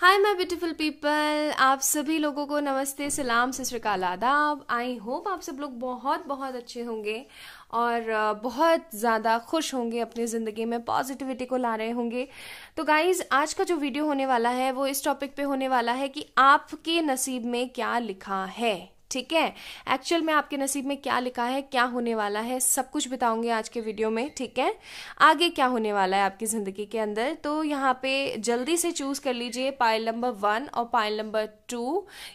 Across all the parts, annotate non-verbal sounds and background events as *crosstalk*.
Hi my beautiful people आप सभी लोगों को नमस्ते सलाम सत श्रीकाल आदाब आई होप आप सब लोग बहुत बहुत अच्छे होंगे और बहुत ज़्यादा खुश होंगे अपनी ज़िंदगी में पॉजिटिविटी को ला रहे होंगे तो गाइज आज का जो वीडियो होने वाला है वो इस टॉपिक पे होने वाला है कि आपके नसीब में क्या लिखा है ठीक है एक्चुअल में आपके नसीब में क्या लिखा है क्या होने वाला है सब कुछ बताऊंगी आज के वीडियो में ठीक है आगे क्या होने वाला है आपकी ज़िंदगी के अंदर तो यहाँ पे जल्दी से चूज़ कर लीजिए पाइल नंबर वन और पाइल नंबर टू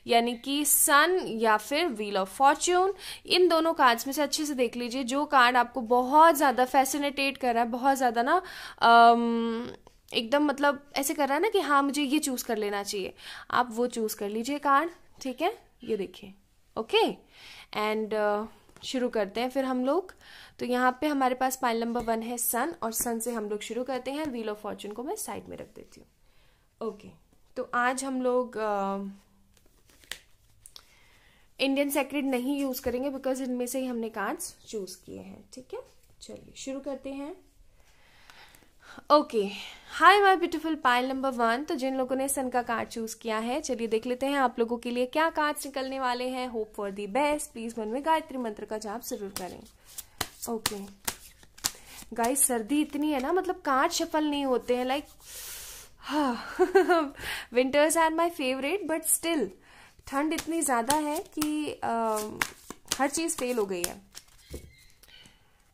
यानी कि सन या फिर व्हील ऑफ फॉर्च्यून इन दोनों कार्ड्स में से अच्छे से देख लीजिए जो कार्ड आपको बहुत ज़्यादा फैसिनेटेट कर रहा है बहुत ज़्यादा ना आम, एकदम मतलब ऐसे कर रहा है ना कि हाँ मुझे ये चूज़ कर लेना चाहिए आप वो चूज़ कर लीजिए कार्ड ठीक है ये देखिए ओके एंड uh, शुरू करते हैं फिर हम लोग तो यहाँ पे हमारे पास पाइल नंबर वन है सन और सन से हम लोग शुरू करते हैं व्हील ऑफ फॉर्चून को मैं साइड में रख देती हूँ ओके तो आज हम लोग इंडियन uh, सेक्रेट नहीं यूज करेंगे बिकॉज इनमें से ही हमने कार्ड्स चूज किए हैं ठीक है चलिए शुरू करते हैं okay hi my beautiful pile number one तो जिन लोगों ने सन का कार्ड चूज किया है चलिए देख लेते हैं आप लोगों के लिए क्या कार्ड्स निकलने वाले हैं hope for the best please मन में गायत्री मंत्र का जाप जरूर करें ओके गाइस सर्दी इतनी है ना मतलब कार्ड सफल नहीं होते हैं like winters are my favourite but still ठंड इतनी ज़्यादा है कि uh, हर चीज़ फेल हो गई है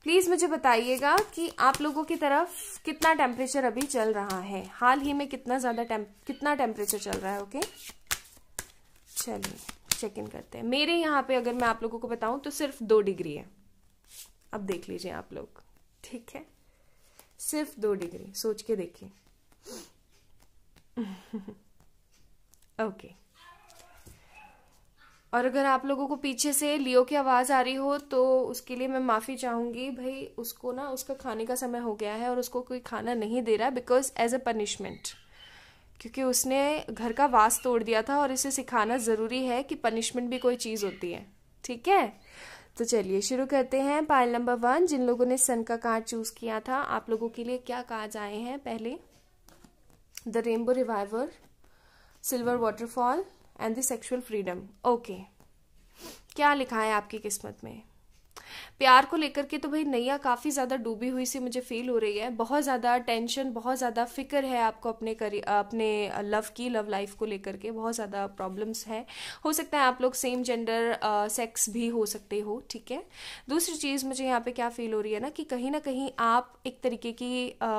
प्लीज़ मुझे बताइएगा कि आप लोगों की तरफ कितना टेम्परेचर अभी चल रहा है हाल ही में कितना ज़्यादा कितना टेम्परेचर चल रहा है ओके चलिए चेक इन करते हैं मेरे यहाँ पे अगर मैं आप लोगों को बताऊं तो सिर्फ दो डिग्री है अब देख लीजिए आप लोग ठीक है सिर्फ दो डिग्री सोच के देखिए ओके *laughs* okay. और अगर आप लोगों को पीछे से लियो की आवाज़ आ रही हो तो उसके लिए मैं माफ़ी चाहूँगी भाई उसको ना उसका खाने का समय हो गया है और उसको कोई खाना नहीं दे रहा बिकॉज एज अ पनिशमेंट क्योंकि उसने घर का वास तोड़ दिया था और इसे सिखाना ज़रूरी है कि पनिशमेंट भी कोई चीज़ होती है ठीक है तो चलिए शुरू करते हैं पायल नंबर वन जिन लोगों ने सन का कार्ड चूज़ किया था आप लोगों के लिए क्या कार्ड आए हैं पहले the rainbow reviver silver waterfall and the sexual freedom okay क्या लिखा है आपकी किस्मत में प्यार को लेकर के तो भाई नैया काफ़ी ज़्यादा डूबी हुई सी मुझे फील हो रही है बहुत ज़्यादा टेंशन बहुत ज़्यादा फिक्र है आपको अपने करी अपने लव की लव लाइफ को लेकर के बहुत ज़्यादा प्रॉब्लम्स है हो सकता है आप लोग सेम जेंडर सेक्स भी हो सकते हो ठीक है दूसरी चीज़ मुझे यहाँ पे क्या फील हो रही है ना कि कहीं ना कहीं आप एक तरीके की आ,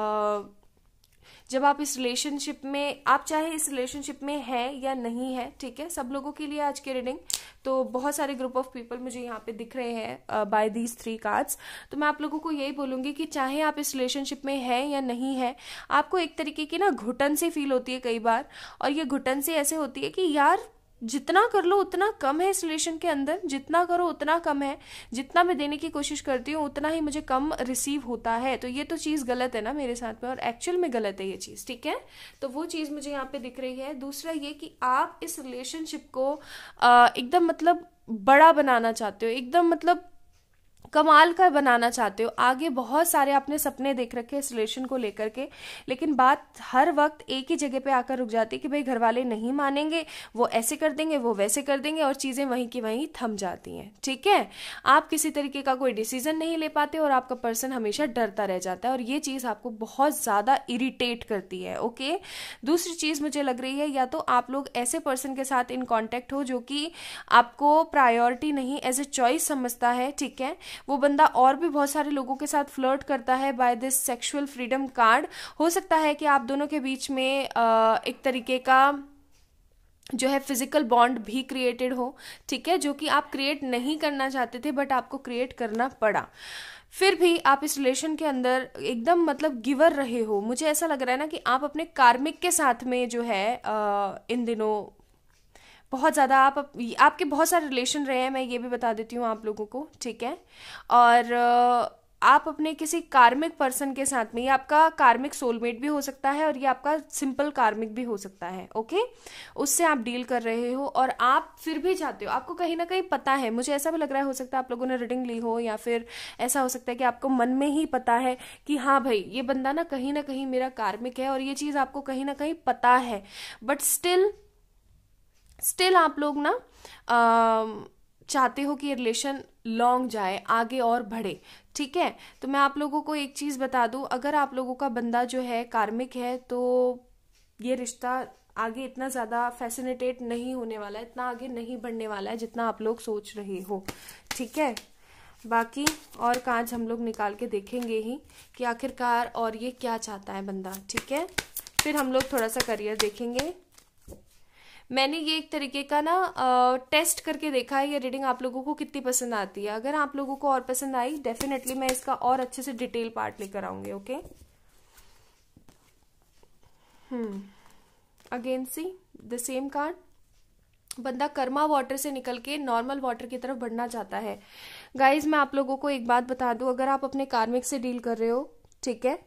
जब आप इस रिलेशनशिप में आप चाहे इस रिलेशनशिप में है या नहीं है ठीक है सब लोगों के लिए आज की रीडिंग तो बहुत सारे ग्रुप ऑफ पीपल मुझे यहाँ पे दिख रहे हैं बाय दीज थ्री कार्ड्स तो मैं आप लोगों को यही बोलूंगी कि चाहे आप इस रिलेशनशिप में है या नहीं है आपको एक तरीके की ना घुटन सी फील होती है कई बार और ये घुटन सी ऐसे होती है कि यार जितना कर लो उतना कम है इस रिलेशन के अंदर जितना करो उतना कम है जितना मैं देने की कोशिश करती हूँ उतना ही मुझे कम रिसीव होता है तो ये तो चीज़ गलत है ना मेरे साथ में और एक्चुअल में गलत है ये चीज़ ठीक है तो वो चीज़ मुझे यहाँ पे दिख रही है दूसरा ये कि आप इस रिलेशनशिप को एकदम मतलब बड़ा बनाना चाहते हो एकदम मतलब कमाल का बनाना चाहते हो आगे बहुत सारे आपने सपने देख रखे इस रिलेशन को लेकर के लेकिन बात हर वक्त एक ही जगह पे आकर रुक जाती है कि भाई घर वाले नहीं मानेंगे वो ऐसे कर देंगे वो वैसे कर देंगे और चीज़ें वहीं की वहीं थम जाती हैं ठीक है आप किसी तरीके का कोई डिसीजन नहीं ले पाते और आपका पर्सन हमेशा डरता रह जाता है और ये चीज़ आपको बहुत ज़्यादा इरीटेट करती है ओके दूसरी चीज़ मुझे लग रही है या तो आप लोग ऐसे पर्सन के साथ इन कॉन्टेक्ट हो जो कि आपको प्रायोरिटी नहीं एज ए चॉइस समझता है ठीक है वो बंदा और भी बहुत सारे लोगों के साथ फ्लर्ट करता है by this sexual freedom card हो सकता है कि आप दोनों के बीच में एक तरीके का जो है फिजिकल बॉन्ड भी क्रिएटेड हो ठीक है जो कि आप क्रिएट नहीं करना चाहते थे बट आपको क्रिएट करना पड़ा फिर भी आप इस रिलेशन के अंदर एकदम मतलब गिवर रहे हो मुझे ऐसा लग रहा है ना कि आप अपने कार्मिक के साथ में जो है आ, इन दिनों बहुत ज़्यादा आप आपके बहुत सारे रिलेशन रहे हैं मैं ये भी बता देती हूँ आप लोगों को ठीक है और आप अपने किसी कार्मिक पर्सन के साथ में ये आपका कार्मिक सोलमेट भी हो सकता है और ये आपका सिंपल कार्मिक भी हो सकता है ओके उससे आप डील कर रहे हो और आप फिर भी चाहते हो आपको कहीं ना कहीं पता है मुझे ऐसा भी लग रहा है हो सकता है आप लोगों ने रीडिंग ली हो या फिर ऐसा हो सकता है कि आपको मन में ही पता है कि हाँ भाई ये बंदा ना कहीं ना कहीं मेरा कार्मिक है और ये चीज़ आपको कहीं ना कहीं पता है बट स्टिल स्टिल आप लोग ना चाहते हो कि ये रिलेशन लॉन्ग जाए आगे और बढ़े ठीक है तो मैं आप लोगों को एक चीज़ बता दूँ अगर आप लोगों का बंदा जो है कार्मिक है तो ये रिश्ता आगे इतना ज़्यादा फैसिनेटेट नहीं होने वाला है इतना आगे नहीं बढ़ने वाला है जितना आप लोग सोच रहे हो ठीक है बाकी और कांच हम लोग निकाल के देखेंगे ही कि आखिरकार और ये क्या चाहता है बंदा ठीक है फिर हम लोग थोड़ा सा करियर देखेंगे मैंने ये एक तरीके का ना टेस्ट करके देखा है ये रीडिंग आप लोगों को कितनी पसंद आती है अगर आप लोगों को और पसंद आई डेफिनेटली मैं इसका और अच्छे से डिटेल पार्ट लेकर आऊंगी okay hmm again see the same card बंदा कर्मा वाटर से निकल के नॉर्मल वाटर की तरफ बढ़ना चाहता है गाइज मैं आप लोगों को एक बात बता दूं अगर आप अपने कार्मिक से डील कर रहे हो ठीक है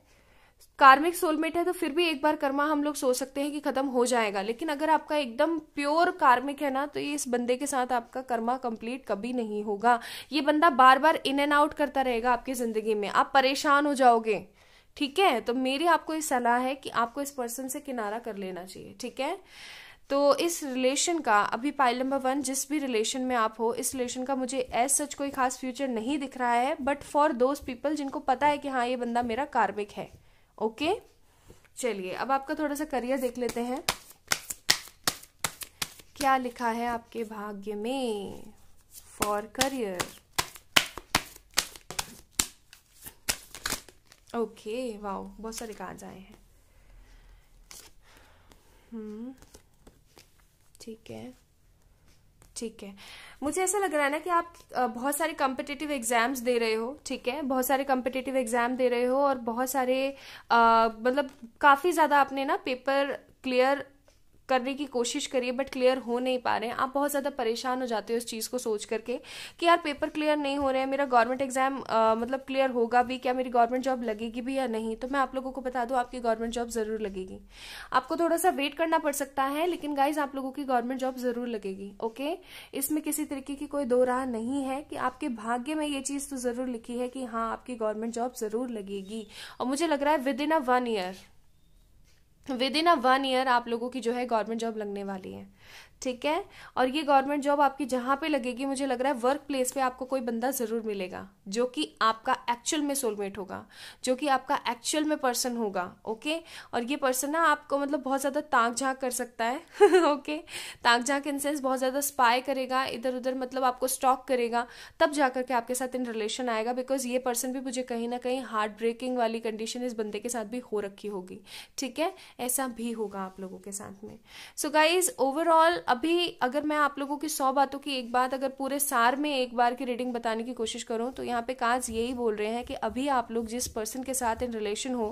कार्मिक सोलमेट है तो फिर भी एक बार कर्मा हम लोग सोच सकते हैं कि खत्म हो जाएगा लेकिन अगर आपका एकदम प्योर कार्मिक है ना तो ये इस बंदे के साथ आपका कर्मा कंप्लीट कभी नहीं होगा ये बंदा बार बार इन एंड आउट करता रहेगा आपकी जिंदगी में आप परेशान हो जाओगे ठीक है तो मेरी आपको ये सलाह है कि आपको इस पर्सन से किनारा कर लेना चाहिए ठीक है तो इस रिलेशन का अभी पाइल नंबर वन जिस भी रिलेशन में आप हो इस रिलेशन का मुझे एज सच कोई खास फ्यूचर नहीं दिख रहा है बट फॉर दोज पीपल जिनको पता है कि हाँ ये बंदा मेरा कार्मिक है ओके चलिए अब आपका थोड़ा सा करियर देख लेते हैं क्या लिखा है आपके भाग्य में फॉर करियर ओके वाओ बहुत सारे कार्ड आए हैं हम्म ठीक है ठीक है मुझे ऐसा लग रहा है ना कि आप बहुत सारे कॉम्पिटेटिव एग्जाम्स दे रहे हो ठीक है बहुत सारे कॉम्पिटेटिव एग्जाम दे रहे हो और बहुत सारे मतलब काफ़ी ज़्यादा आपने ना पेपर क्लियर करने की कोशिश करिए बट क्लियर हो नहीं पा रहे हैं आप बहुत ज़्यादा परेशान हो जाते हो उस चीज़ को सोच करके कि यार पेपर क्लियर नहीं हो रहे हैं मेरा गवर्नमेंट एग्जाम मतलब क्लियर होगा भी क्या मेरी गवर्नमेंट जॉब लगेगी भी या नहीं तो मैं आप लोगों को बता दूँ आपकी गवर्नमेंट जॉब ज़रूर लगेगी आपको थोड़ा सा वेट करना पड़ सकता है लेकिन गाइज आप लोगों की गवर्नमेंट जॉब ज़रूर लगेगी ओके इसमें किसी तरीके की कोई दो राह नहीं है कि आपके भाग्य में ये चीज़ तो ज़रूर लिखी है कि हाँ आपकी गवर्नमेंट जॉब ज़रूर लगेगी और मुझे लग रहा है within a one year within a one year आप लोगों की जो है गवर्नमेंट जॉब लगने वाली है ठीक है और ये गवर्नमेंट जॉब आपकी जहाँ पे लगेगी मुझे लग रहा है वर्क प्लेस पे आपको कोई बंदा ज़रूर मिलेगा जो कि आपका एक्चुअल में सोलमेट होगा जो कि आपका एक्चुअल में पर्सन होगा ओके और ये पर्सन ना आपको मतलब बहुत ज़्यादा ताक झाँक कर सकता है ओके ताक झाँक इन सेंस बहुत ज़्यादा स्पाई करेगा इधर उधर मतलब आपको स्टॉक करेगा तब जा करके आपके साथ इन रिलेशन आएगा बिकॉज ये पर्सन भी मुझे कहीं ना कहीं हार्ट ब्रेकिंग वाली कंडीशन इस बंदे के साथ भी हो रखी होगी ठीक है ऐसा भी होगा आप लोगों के साथ में सो गाइज ओवरऑल अभी अगर मैं आप लोगों की सौ बातों की एक बात अगर पूरे सार में एक बार की रीडिंग बताने की कोशिश करूँ तो यहाँ पे काज यही बोल रहे हैं कि अभी आप लोग जिस पर्सन के साथ इन रिलेशन हो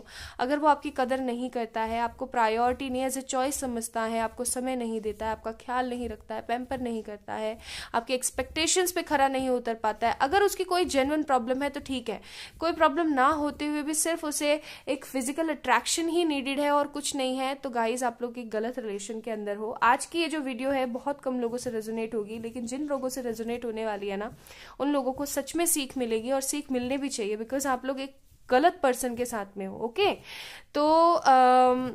अगर वो आपकी कदर नहीं करता है आपको प्रायोरिटी नहीं एज ए चॉइस समझता है आपको समय नहीं देता है आपका ख्याल नहीं रखता है पैम्पर नहीं करता है आपके एक्सपेक्टेशन पे खरा नहीं उतर पाता है अगर उसकी कोई जेनवन प्रॉब्लम है तो ठीक है कोई प्रॉब्लम ना होते हुए भी सिर्फ उसे एक फिजिकल अट्रैक्शन ही नीडेड है और कुछ नहीं है तो गाइज आप लोग एक गलत रिलेशन के अंदर हो आज की ये जो वीडियो वीडियो है बहुत कम लोगों से रेजोनेट होगी लेकिन जिन लोगों से रेजोनेट होने वाली है ना उन लोगों को सच में सीख मिलेगी और सीख मिलने भी चाहिए बिकॉज आप लोग एक गलत पर्सन के साथ में हो ओके तो आ,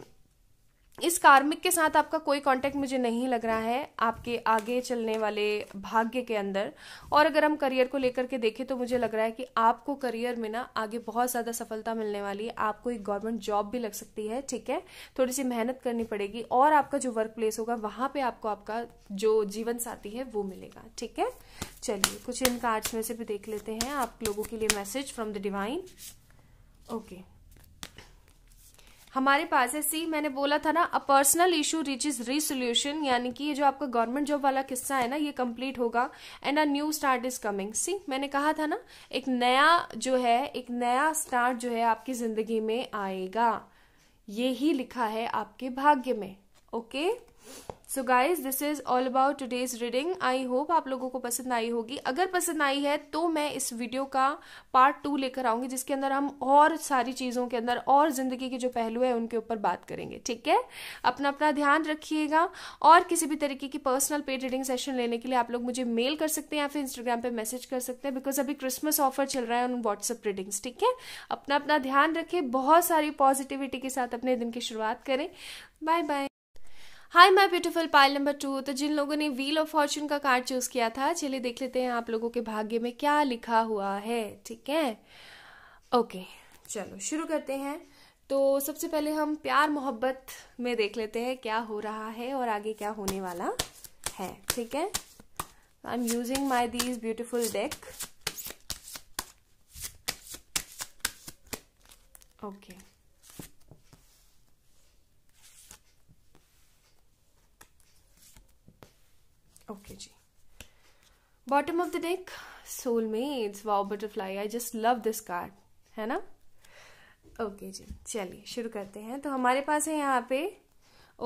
इस कार्मिक के साथ आपका कोई कांटेक्ट मुझे नहीं लग रहा है आपके आगे चलने वाले भाग्य के अंदर और अगर हम करियर को लेकर के देखें तो मुझे लग रहा है कि आपको करियर में ना आगे बहुत ज़्यादा सफलता मिलने वाली है आपको एक गवर्नमेंट जॉब भी लग सकती है ठीक है थोड़ी सी मेहनत करनी पड़ेगी और आपका जो वर्क प्लेस होगा वहाँ पर आपको आपका जो जीवन साथी है वो मिलेगा ठीक है चलिए कुछ इन कार्ड्स में से भी देख लेते हैं आप लोगों के लिए message from the divine okay हमारे पास है सी मैंने बोला था ना a personal issue reach is solution यानी कि ये जो आपका गवर्नमेंट जॉब वाला किस्सा है ना ये कंप्लीट होगा and a new start is coming see मैंने कहा था ना एक नया जो है एक नया स्टार्ट जो है आपकी जिंदगी में आएगा ये ही लिखा है आपके भाग्य में okay okay? So guys this is all about today's reading I hope आप लोगों को पसंद आई होगी अगर पसंद आई है तो मैं इस वीडियो का पार्ट टू लेकर आऊंगी जिसके अंदर हम और सारी चीज़ों के अंदर और ज़िंदगी के जो पहलू है उनके ऊपर बात करेंगे ठीक है अपना अपना ध्यान रखिएगा और किसी भी तरीके की पर्सनल पेड रीडिंग सेशन लेने के लिए आप लोग मुझे मेल कर सकते हैं या फिर इंस्टाग्राम पर मैसेज कर सकते हैं बिकॉज अभी क्रिसमस ऑफर चल रहा है उन व्हाट्सअप रीडिंग्स ठीक है अपना अपना ध्यान रखें बहुत सारी पॉजिटिविटी के साथ अपने दिन की शुरुआत करें bye bye hi my beautiful pile number two तो जिन लोगों ने व्हील ऑफ फॉर्चून का कार्ड चूज किया था चलिए देख लेते हैं आप लोगों के भाग्य में क्या लिखा हुआ है ठीक है ओके चलो शुरू करते हैं तो सबसे पहले हम प्यार मोहब्बत में देख लेते हैं क्या हो रहा है और आगे क्या होने वाला है ठीक है I am using my these beautiful deck okay okay. Okay जी bottom of the neck it's wow butterfly I just love this card है ना ओके जी चलिए शुरू करते हैं तो हमारे पास है यहाँ पे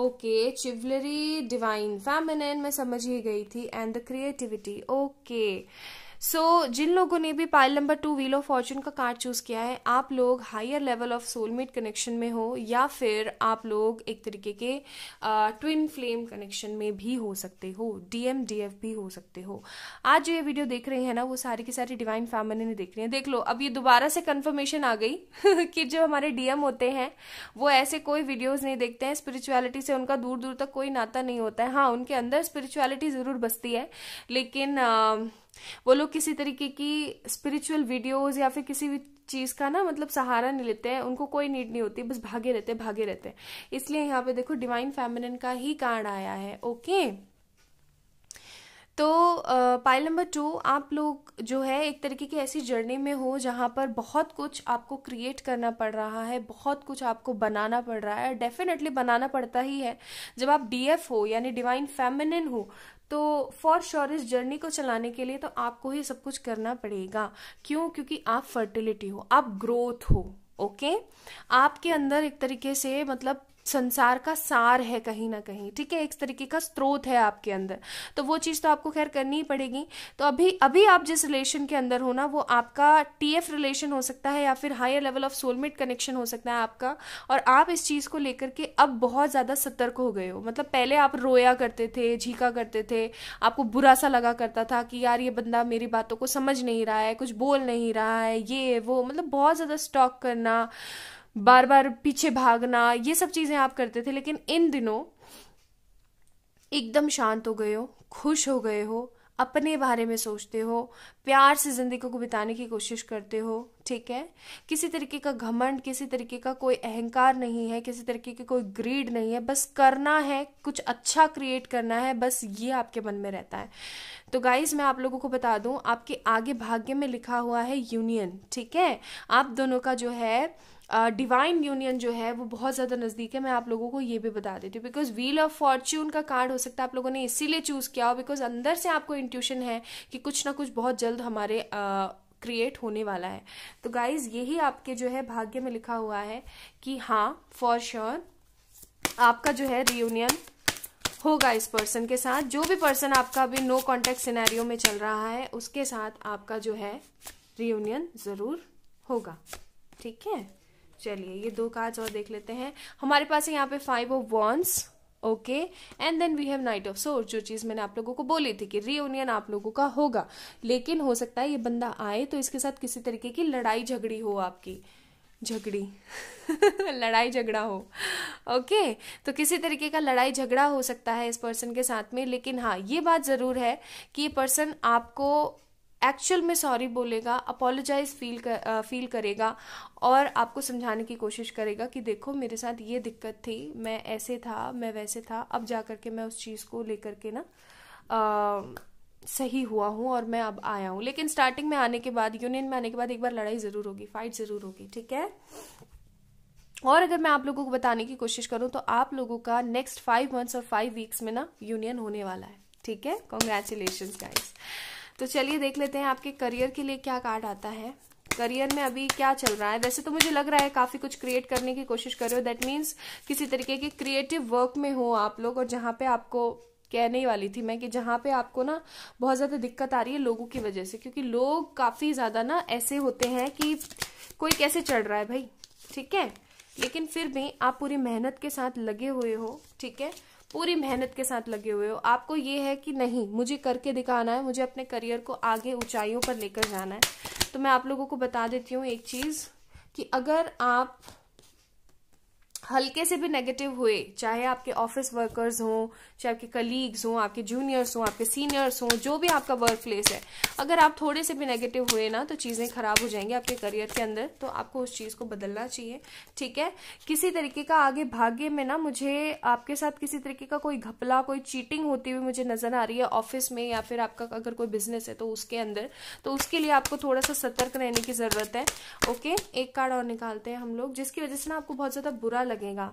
ओके चिवलरी डिवाइन फैमिन मैं समझ ही गई थी and the creativity okay okay. So so, जिन लोगों ने भी pile number two wheel of fortune का कार्ड चूज़ किया है आप लोग higher level of soulmate connection में हो या फिर आप लोग एक तरीके के ट्विन फ्लेम कनेक्शन में भी हो सकते हो डीएम डीएफ भी हो सकते हो आज जो ये वीडियो देख रहे हैं ना वो सारी की सारी डिवाइन फैमिली ने देख रही है देख लो अब ये दोबारा से कन्फर्मेशन आ गई *laughs* कि जो हमारे डीएम होते हैं वो ऐसे कोई वीडियोज़ नहीं देखते हैं स्पिरिचुअलिटी से उनका दूर दूर तक कोई नाता नहीं होता है हाँ उनके अंदर स्पिरिचुअलिटी ज़रूर बसती है लेकिन वो लोग किसी तरीके की स्पिरिचुअल वीडियोस या फिर किसी भी चीज का ना मतलब सहारा नहीं लेते हैं उनको कोई नीड नहीं होती बस भागे रहते भागे रहते इसलिए यहाँ पे देखो डिवाइन फेमिनिन का ही कार्ड आया है ओके तो पाइल नंबर टू आप लोग जो है एक तरीके की ऐसी जर्नी में हो जहाँ पर बहुत कुछ आपको क्रिएट करना पड़ रहा है बहुत कुछ आपको बनाना पड़ रहा है डेफिनेटली बनाना पड़ता ही है जब आप डीएफ हो यानी डिवाइन फेमिनिन हो तो फॉर श्योर इस जर्नी को चलाने के लिए तो आपको ही सब कुछ करना पड़ेगा क्यों क्योंकि आप फर्टिलिटी हो आप ग्रोथ हो ओके okay? आपके अंदर एक तरीके से मतलब संसार का सार है कहीं ना कहीं ठीक है एक तरीके का स्रोत है आपके अंदर तो वो चीज़ तो आपको खैर करनी ही पड़ेगी तो अभी अभी आप जिस रिलेशन के अंदर हो ना वो आपका टी एफ रिलेशन हो सकता है या फिर higher level of soulmate connection हो सकता है आपका और आप इस चीज़ को लेकर के अब बहुत ज़्यादा सतर्क हो गए हो मतलब पहले आप रोया करते थे झीका करते थे आपको बुरा सा लगा करता था कि यार ये बंदा मेरी बातों को समझ नहीं रहा है कुछ बोल नहीं रहा है ये वो मतलब बहुत ज़्यादा स्टॉक करना बार बार पीछे भागना ये सब चीज़ें आप करते थे लेकिन इन दिनों एकदम शांत हो गए हो खुश हो गए हो अपने बारे में सोचते हो प्यार से ज़िंदगी को बिताने की कोशिश करते हो ठीक है किसी तरीके का घमंड किसी तरीके का कोई अहंकार नहीं है किसी तरीके की कोई ग्रीड नहीं है बस करना है कुछ अच्छा क्रिएट करना है बस ये आपके मन में रहता है तो गाइज मैं आप लोगों को बता दूं आपके आगे भाग्य में लिखा हुआ है यूनियन ठीक है आप दोनों का जो है डिवाइन यूनियन जो है वो बहुत ज़्यादा नज़दीक है मैं आप लोगों को ये भी बता देती हूँ बिकॉज व्हील ऑफ फॉर्च्यून का कार्ड हो सकता है आप लोगों ने इसीलिए चूज़ किया हो बिकॉज अंदर से आपको इंट्यूशन है कि कुछ ना कुछ बहुत जल्द हमारे क्रिएट होने वाला है तो गाइज यही आपके जो है भाग्य में लिखा हुआ है कि हाँ फॉर श्योर sure, आपका जो है रियूनियन होगा इस पर्सन के साथ जो भी पर्सन आपका अभी नो कॉन्टेक्ट सिनेरियो में चल रहा है उसके साथ आपका जो है रियूनियन ज़रूर होगा ठीक है चलिए ये दो कार्ड और देख लेते हैं हमारे पास है यहाँ पे five of wands okay and then we have knight of swords जो चीज़ मैंने आप लोगों को बोली थी कि रीयूनियन आप लोगों का होगा लेकिन हो सकता है ये बंदा आए तो इसके साथ किसी तरीके की लड़ाई झगड़ी हो आपकी झगड़ी *laughs* लड़ाई झगड़ा हो ओके okay? तो किसी तरीके का लड़ाई झगड़ा हो सकता है इस पर्सन के साथ में लेकिन हाँ ये बात ज़रूर है कि ये पर्सन आपको एक्चुअल में सॉरी बोलेगा अपोलोजाइज फील कर फील करेगा और आपको समझाने की कोशिश करेगा कि देखो मेरे साथ ये दिक्कत थी मैं ऐसे था मैं वैसे था अब जा करके मैं उस चीज़ को लेकर के ना आ, सही हुआ हूँ और मैं अब आया हूँ लेकिन स्टार्टिंग में आने के बाद यूनियन में आने के बाद एक बार लड़ाई ज़रूर होगी फाइट ज़रूर होगी ठीक है और अगर मैं आप लोगों को बताने की कोशिश करूँ तो आप लोगों का नेक्स्ट फाइव मंथ्स और फाइव वीक्स में ना यूनियन होने वाला है ठीक है कॉन्ग्रेचुलेशन गाइज़ तो चलिए देख लेते हैं आपके करियर के लिए क्या कार्ड आता है करियर में अभी क्या चल रहा है वैसे तो मुझे लग रहा है काफ़ी कुछ क्रिएट करने की कोशिश कर रहे हो दैट मीन्स किसी तरीके के क्रिएटिव वर्क में हो आप लोग और जहाँ पे आपको कहने ही वाली थी मैं कि जहाँ पे आपको ना बहुत ज़्यादा दिक्कत आ रही है लोगों की वजह से क्योंकि लोग काफ़ी ज़्यादा ना ऐसे होते हैं कि कोई कैसे चढ़ रहा है भाई ठीक है लेकिन फिर भी आप पूरी मेहनत के साथ लगे हुए हो ठीक है पूरी मेहनत के साथ लगे हुए हो आपको ये है कि नहीं मुझे करके दिखाना है मुझे अपने करियर को आगे ऊंचाइयों पर लेकर जाना है तो मैं आप लोगों को बता देती हूँ एक चीज़ कि अगर आप हल्के से भी नेगेटिव हुए चाहे आपके ऑफिस वर्कर्स हों चाहे आपके कलीग्स हों आपके जूनियर्स हों आपके सीनियर्स हों जो भी आपका वर्क प्लेस है अगर आप थोड़े से भी नेगेटिव हुए ना तो चीज़ें खराब हो जाएंगी आपके करियर के अंदर तो आपको उस चीज़ को बदलना चाहिए ठीक है किसी तरीके का आगे भाग्य में ना मुझे आपके साथ किसी तरीके का कोई घपला कोई चीटिंग होती हुई मुझे नज़र आ रही है ऑफिस में या फिर आपका अगर कोई बिजनेस है तो उसके अंदर तो उसके लिए आपको थोड़ा सा सतर्क रहने की ज़रूरत है ओके एक कार्ड और निकालते हैं हम लोग जिसकी वजह से ना आपको बहुत ज़्यादा बुरा लगेगा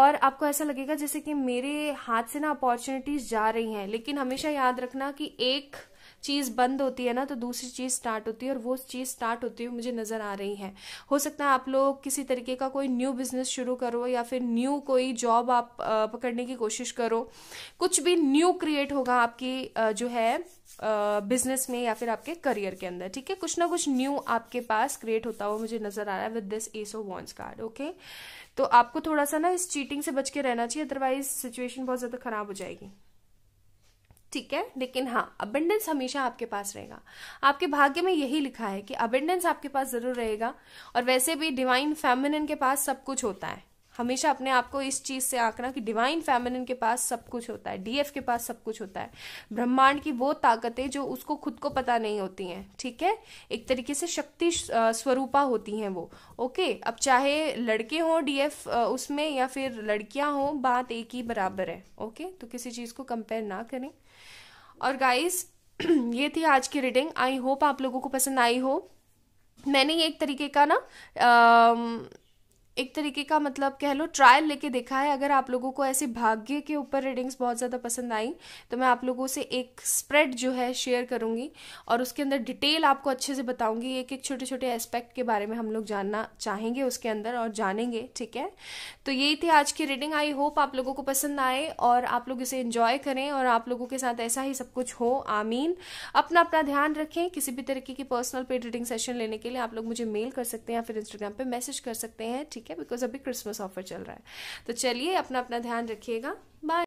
और आपको ऐसा लगेगा जैसे कि मेरे हाथ से ना अपॉर्चुनिटीज जा रही हैं लेकिन हमेशा याद रखना कि एक चीज़ बंद होती है ना तो दूसरी चीज़ स्टार्ट होती है और वो चीज़ स्टार्ट होती हुई मुझे नज़र आ रही है हो सकता है आप लोग किसी तरीके का कोई न्यू बिजनेस शुरू करो या फिर न्यू कोई जॉब आप पकड़ने की कोशिश करो कुछ भी न्यू क्रिएट होगा आपकी जो है बिजनेस में या फिर आपके करियर के अंदर ठीक है कुछ ना कुछ न्यू आपके पास क्रिएट होता हुआ मुझे नजर आ रहा है with this S O once card okay तो आपको थोड़ा सा ना इस चीटिंग से बच के रहना चाहिए अदरवाइज सिचुएशन बहुत ज्यादा खराब हो जाएगी ठीक है लेकिन हाँ अबेंडेंस हमेशा आपके पास रहेगा आपके भाग्य में यही लिखा है कि अबेंडेंस आपके पास ज़रूर रहेगा और वैसे भी डिवाइन फेमिनिन के पास सब कुछ होता है हमेशा अपने आप को इस चीज़ से आंकना कि डिवाइन फेमिनिन के पास सब कुछ होता है डीएफ के पास सब कुछ होता है ब्रह्मांड की वो ताकतें जो उसको खुद को पता नहीं होती हैं ठीक है एक तरीके से शक्ति स्वरूपा होती हैं वो ओके अब चाहे लड़के हों डीएफ उसमें या फिर लड़कियां हों बात एक ही बराबर है ओके तो किसी चीज़ को कंपेयर ना करें और गाइस *clears throat* ये थी आज की रीडिंग आई होप आप लोगों को पसंद आई हो मैंने एक तरीके का ना आ, एक तरीके का मतलब कह लो ट्रायल लेके देखा है अगर आप लोगों को ऐसे भाग्य के ऊपर रीडिंग्स बहुत ज़्यादा पसंद आई तो मैं आप लोगों से एक स्प्रेड जो है शेयर करूँगी और उसके अंदर डिटेल आपको अच्छे से बताऊँगी एक एक छोटे छोटे एस्पेक्ट के बारे में हम लोग जानना चाहेंगे उसके अंदर और जानेंगे ठीक है तो यही थी आज की रीडिंग आई होप आप लोगों को पसंद आए और आप लोग इसे इन्जॉय करें और आप लोगों के साथ ऐसा ही सब कुछ हो आमीन अपना अपना ध्यान रखें किसी भी तरीके की पर्सनल पेड रीडिंग सेशन लेने के लिए आप लोग मुझे मेल कर सकते हैं या फिर इंस्टाग्राम पर मैसेज कर सकते हैं ठीक ठीक है बिकॉज अभी क्रिसमस ऑफर चल रहा है तो चलिए अपना अपना ध्यान रखिएगा बाय